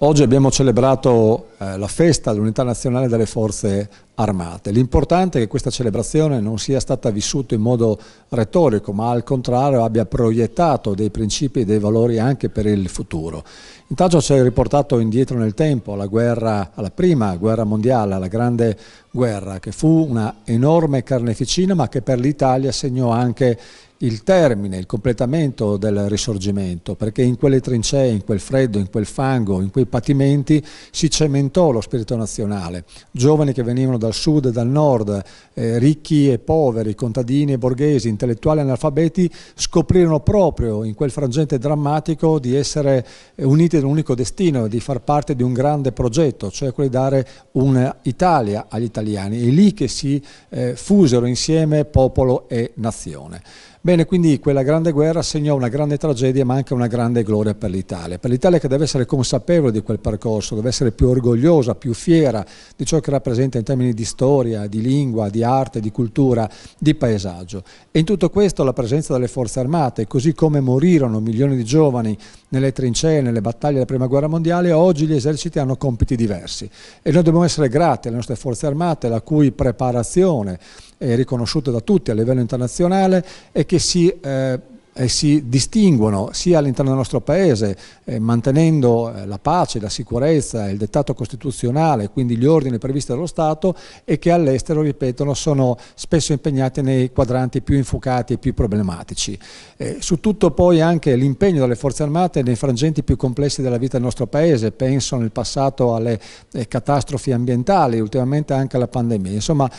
Oggi abbiamo celebrato eh, la festa dell'unità nazionale delle forze armate. L'importante è che questa celebrazione non sia stata vissuta in modo retorico, ma al contrario abbia proiettato dei principi e dei valori anche per il futuro. Intanto ci è riportato indietro nel tempo alla, guerra, alla prima guerra mondiale, alla grande guerra, che fu una enorme carneficina, ma che per l'Italia segnò anche il termine, il completamento del risorgimento, perché in quelle trincee, in quel freddo, in quel fango, in quei patimenti si cementò alimentò lo spirito nazionale. Giovani che venivano dal sud e dal nord, eh, ricchi e poveri, contadini e borghesi, intellettuali e analfabeti, scoprirono proprio in quel frangente drammatico di essere uniti in un unico destino, di far parte di un grande progetto, cioè quello di dare un'Italia agli italiani. E' lì che si eh, fusero insieme popolo e nazione. Bene, quindi quella grande guerra segnò una grande tragedia ma anche una grande gloria per l'Italia. Per l'Italia che deve essere consapevole di quel percorso, deve essere più orgogliosa orgogliosa, più fiera di ciò che rappresenta in termini di storia, di lingua, di arte, di cultura, di paesaggio. E in tutto questo la presenza delle forze armate, così come morirono milioni di giovani nelle trincee, nelle battaglie della Prima Guerra Mondiale, oggi gli eserciti hanno compiti diversi e noi dobbiamo essere grati alle nostre forze armate, la cui preparazione è riconosciuta da tutti a livello internazionale e che si... Eh, eh, si distinguono sia all'interno del nostro Paese, eh, mantenendo eh, la pace, la sicurezza, il dettato costituzionale, quindi gli ordini previsti dallo Stato, e che all'estero, ripetono, sono spesso impegnati nei quadranti più infuocati e più problematici. Eh, su tutto poi anche l'impegno delle forze armate nei frangenti più complessi della vita del nostro Paese, penso nel passato alle eh, catastrofi ambientali, ultimamente anche alla pandemia, insomma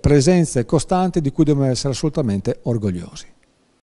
presenze costanti di cui dobbiamo essere assolutamente orgogliosi.